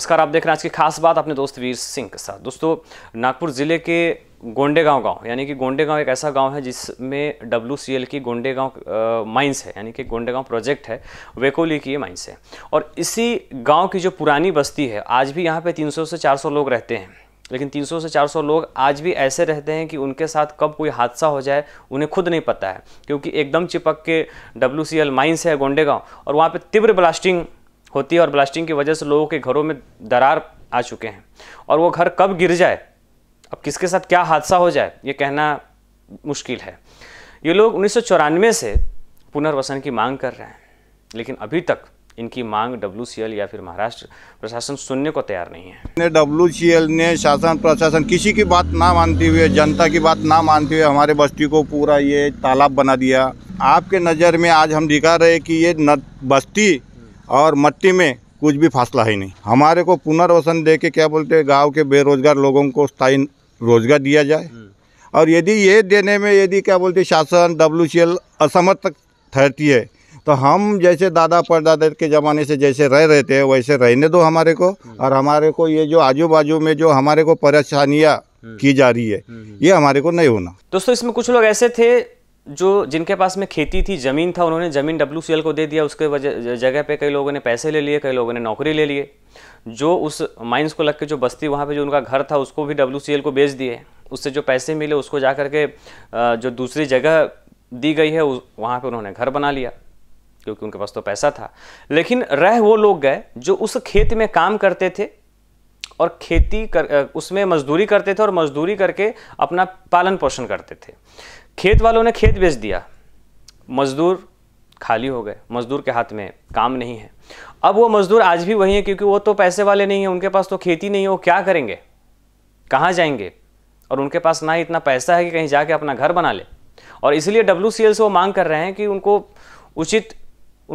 नमस्कार आप देख रहे हैं आज की खास बात अपने दोस्त वीर सिंह के साथ दोस्तों नागपुर ज़िले के गोंडेगांव गांव यानी कि गोंडेगांव एक ऐसा गांव है जिसमें डब्ल्यू सी एल की गोंडेगांव माइंस है यानी कि गोंडेगांव प्रोजेक्ट है वेकोली की ये माइंस है और इसी गांव की जो पुरानी बस्ती है आज भी यहाँ पर तीन से चार लोग रहते हैं लेकिन 300 से 400 लोग आज भी ऐसे रहते हैं कि उनके साथ कब कोई हादसा हो जाए उन्हें खुद नहीं पता है क्योंकि एकदम चिपक के डब्ल्यू सी एल माइंस है गोंडेगांव और वहाँ पर तीव्र ब्लास्टिंग होती है और ब्लास्टिंग की वजह से लोगों के घरों में दरार आ चुके हैं और वो घर कब गिर जाए अब किसके साथ क्या हादसा हो जाए ये कहना मुश्किल है ये लोग उन्नीस से पुनर्वसन की मांग कर रहे हैं लेकिन अभी तक इनकी मांग डब्ल्यू या फिर महाराष्ट्र प्रशासन सुनने को तैयार नहीं है डब्ल्यू ने शासन प्रशासन किसी की बात ना मानते हुए जनता की बात ना मानते हुए हमारे बस्ती को पूरा ये तालाब बना दिया आपके नज़र में आज हम दिखा रहे कि ये बस्ती और मट्टी में कुछ भी फासला ही नहीं हमारे को पुनर्वसन दे के क्या बोलते हैं गाँव के बेरोजगार लोगों को स्थायी रोजगार दिया जाए हम्म। और यदि ये देने में यदि क्या बोलते शासन डब्ल्यू सी एल असमर्थ ठहरती है तो हम जैसे दादा परदादा के ज़माने से जैसे रह रहे थे वैसे रहने दो हमारे को हम्म। और हमारे को ये जो आजू बाजू में जो हमारे को परेशानियाँ हम्म। की जा रही है ये हमारे को नहीं होना दोस्तों इसमें कुछ लोग ऐसे थे जो जिनके पास में खेती थी ज़मीन था उन्होंने ज़मीन डब्ल्यू को दे दिया उसके वजह जगह पे कई लोगों ने पैसे ले लिए कई लोगों ने नौकरी ले लिए जो उस माइंस को लग के जो बस्ती वहाँ पे जो उनका घर था उसको भी डब्ल्यू को बेच दिए उससे जो पैसे मिले उसको जा करके जो दूसरी जगह दी गई है वहाँ पर उन्होंने घर बना लिया क्योंकि उनके पास तो पैसा था लेकिन रह वो लोग गए जो उस खेत में काम करते थे और खेती कर उसमें मजदूरी करते थे और मजदूरी करके अपना पालन पोषण करते थे खेत वालों ने खेत बेच दिया मज़दूर खाली हो गए मज़दूर के हाथ में काम नहीं है अब वो मज़दूर आज भी वही हैं क्योंकि वो तो पैसे वाले नहीं हैं उनके पास तो खेती नहीं है वो क्या करेंगे कहाँ जाएंगे और उनके पास ना ही इतना पैसा है कि कहीं जाके अपना घर बना ले और इसलिए डब्ल्यू से वो मांग कर रहे हैं कि उनको उचित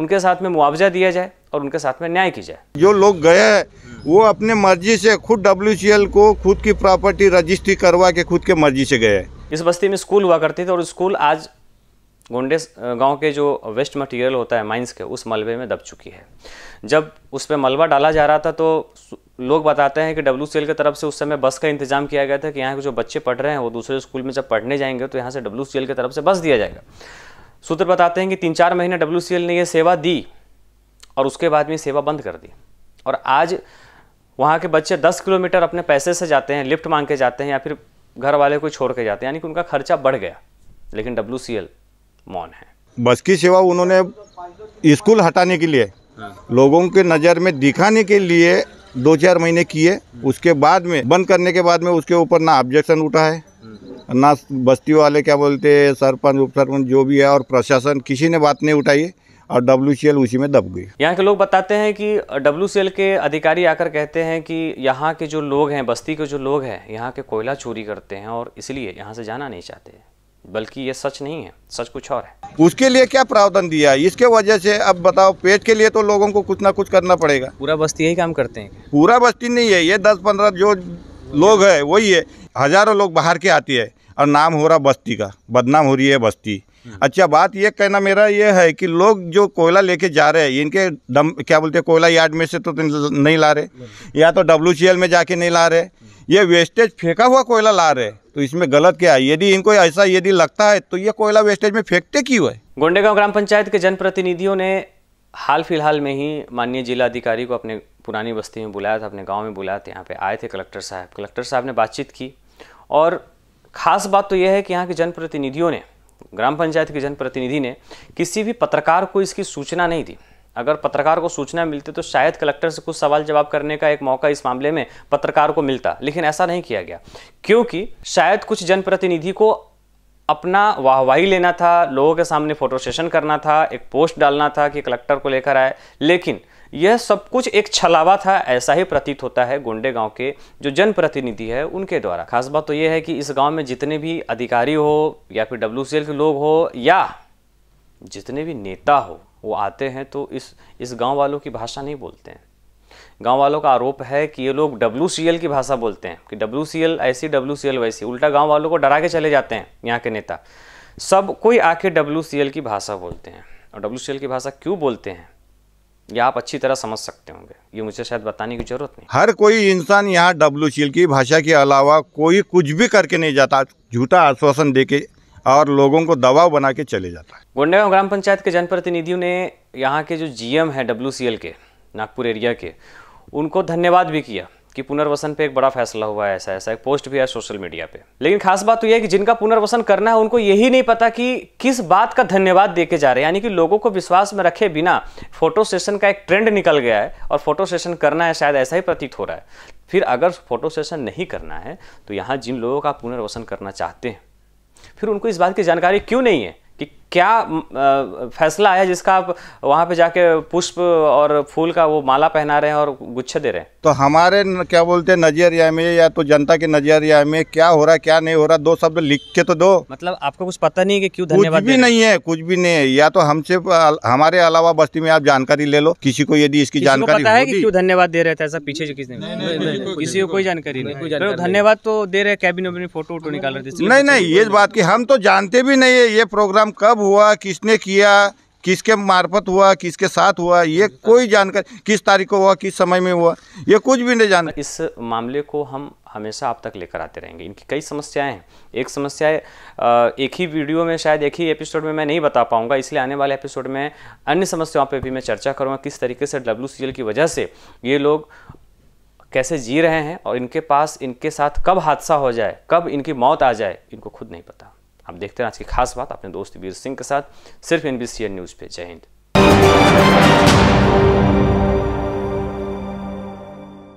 उनके साथ में मुआवजा दिया जाए और उनके साथ में न्याय की जाए जो लोग गए हैं वो अपने मर्जी से खुद डब्ल्यू को खुद की प्रॉपर्टी रजिस्ट्री करवा के खुद के मर्जी से गए हैं इस बस्ती में स्कूल हुआ करती थी और स्कूल आज गोंडे गांव के जो वेस्ट मटेरियल होता है माइंस के उस मलबे में दब चुकी है जब उस पर मलबा डाला जा रहा था तो लोग बताते हैं कि डब्ल्यू सी एल की तरफ से उस समय बस का इंतजाम किया गया था कि यहाँ के जो बच्चे पढ़ रहे हैं वो दूसरे स्कूल में जब पढ़ने जाएंगे तो यहाँ से डब्ल्यू सी एल की तरफ से बस दिया जाएगा सूत्र बताते हैं कि तीन चार महीने डब्ल्यू सी एल ने यह सेवा दी और उसके बाद में सेवा बंद कर दी और आज वहाँ के बच्चे दस किलोमीटर अपने पैसे से जाते हैं लिफ्ट मांग के जाते हैं या फिर घर वाले को छोड़ के जाते हैं यानी कि उनका खर्चा बढ़ गया लेकिन डब्ल्यू सी एल मौन है बस की सेवा उन्होंने स्कूल हटाने के लिए हाँ। लोगों के नज़र में दिखाने के लिए दो चार महीने किए उसके बाद में बंद करने के बाद में उसके ऊपर ना ऑब्जेक्शन उठा है ना बस्ती वाले क्या बोलते हैं सरपंच उप सरपंच जो भी है और प्रशासन किसी ने बात नहीं उठाई है और डब्ल्यू उसी में दब गई यहाँ के लोग बताते हैं कि डब्ल्यू के अधिकारी आकर कहते हैं कि यहाँ के जो लोग हैं बस्ती के जो लोग हैं यहाँ के कोयला चोरी करते हैं और इसलिए यहाँ से जाना नहीं चाहते बल्कि ये सच नहीं है सच कुछ और है उसके लिए क्या प्रावधान दिया है इसके वजह से अब बताओ पेट के लिए तो लोगों को कुछ ना कुछ करना पड़ेगा पूरा बस्ती यही काम करते हैं पूरा बस्ती नहीं है ये दस पंद्रह जो लोग है वही है हजारों लोग बाहर के आती है और नाम हो रहा बस्ती का बदनाम हो रही है बस्ती हम्म। अच्छा बात ये कहना मेरा ये है कि लोग जो कोयला लेके जा रहे हैं इनके डम क्या बोलते हैं कोयला यार्ड में से तो, तो नहीं ला रहे या तो डब्ल्यू में जाके नहीं ला रहे हम्म। ये वेस्टेज फेंका हुआ कोयला ला रहे तो इसमें गलत क्या है यदि इनको ऐसा यदि लगता है तो ये कोयला वेस्टेज में फेंकते क्यों है गोंडेगांव ग्राम पंचायत के जनप्रतिनिधियों ने हाल फिलहाल में ही माननीय जिला अधिकारी को अपने पुरानी बस्ती में बुलाया था अपने गांव में बुलाया था यहाँ पे आए थे कलेक्टर साहब कलेक्टर साहब ने बातचीत की और ख़ास बात तो यह है कि यहाँ के जनप्रतिनिधियों ने ग्राम पंचायत के जनप्रतिनिधि ने किसी भी पत्रकार को इसकी सूचना नहीं दी अगर पत्रकार को सूचना मिलती तो शायद कलेक्टर से कुछ सवाल जवाब करने का एक मौका इस मामले में पत्रकार को मिलता लेकिन ऐसा नहीं किया गया क्योंकि शायद कुछ जनप्रतिनिधि को अपना वाहवाही लेना था लोगों के सामने फोटो सेशन करना था एक पोस्ट डालना था कि कलेक्टर को लेकर आए लेकिन यह सब कुछ एक छलावा था ऐसा ही प्रतीत होता है गोंडे गांव के जो जनप्रतिनिधि है उनके द्वारा खास बात तो यह है कि इस गांव में जितने भी अधिकारी हो या फिर डब्ल्यू के लोग हो या जितने भी नेता हो वो आते हैं तो इस इस गांव वालों की भाषा नहीं बोलते हैं गांव वालों का आरोप है कि ये लोग डब्ल्यू की भाषा बोलते हैं कि डब्ल्यू ऐसी डब्ल्यू वैसी उल्टा गाँव वालों को डरा के चले जाते हैं यहाँ के नेता सब कोई आके डब्ल्यू की भाषा बोलते हैं और डब्ल्यू की भाषा क्यों बोलते हैं ये आप अच्छी तरह समझ सकते होंगे ये मुझे शायद बताने की जरूरत नहीं हर कोई इंसान यहाँ डब्लू सील की भाषा के अलावा कोई कुछ भी करके नहीं जाता झूठा आश्वासन दे के और लोगों को दबाव बना के चले जाता है गोंडेगांव ग्राम पंचायत के जनप्रतिनिधियों ने यहाँ के जो जीएम है डब्ल्यू के नागपुर एरिया के उनको धन्यवाद भी किया कि पुनर्वसन पे एक बड़ा फैसला हुआ है ऐसा ऐसा एक पोस्ट भी है सोशल मीडिया पे लेकिन खास बात तो यह है कि जिनका पुनर्वसन करना है उनको यही नहीं पता कि किस बात का धन्यवाद दे के जा रहे हैं यानी कि लोगों को विश्वास में रखे बिना फोटो सेशन का एक ट्रेंड निकल गया है और फोटो सेशन करना है शायद ऐसा ही प्रतीत हो रहा है फिर अगर फोटो सेशन नहीं करना है तो यहाँ जिन लोगों का पुनर्वसन करना चाहते हैं फिर उनको इस बात की जानकारी क्यों नहीं है कि क्या फैसला आया जिसका आप वहाँ पे जाके पुष्प और फूल का वो माला पहना रहे हैं और गुच्छे दे रहे हैं तो हमारे न, क्या बोलते हैं नजरिया में या तो जनता के नजरिया में क्या हो रहा है क्या नहीं हो रहा दो शब्द लिख के तो दो मतलब आपको कुछ पता नहीं कि क्यों कुछ भी नहीं है कुछ भी नहीं है या तो हमसे हमारे अलावा बस्ती में आप जानकारी ले लो किसी को यदि इसकी जानकारी पता है कि क्यों धन्यवाद दे रहे थे ऐसा पीछे किसी ने किसी को कोई जानकारी नहीं धन्यवाद तो दे रहे कैबिन में फोटो वोटो निकाल रहे थे नहीं नहीं ये बात की हम तो जानते भी नहीं है ये प्रोग्राम कब हुआ किसने किया किसके मार्फत हुआ किसके साथ हुआ ये कोई जानकारी किस तारीख को हुआ किस समय में हुआ ये कुछ भी नहीं जानकारी इस मामले को हम हमेशा आप तक लेकर आते रहेंगे इनकी कई समस्याएं हैं एक समस्या है एक ही वीडियो में शायद एक ही एपिसोड में मैं नहीं बता पाऊंगा इसलिए आने वाले एपिसोड में अन्य समस्याओं पर भी मैं चर्चा करूँगा किस तरीके से डब्ल्यू की वजह से ये लोग कैसे जी रहे हैं और इनके पास इनके साथ कब हादसा हो जाए कब इनकी मौत आ जाए इनको खुद नहीं पता अब देखते हैं आज की खास बात अपने दोस्त वीर सिंह के साथ सिर्फ एन न्यूज़ पे जय हिंद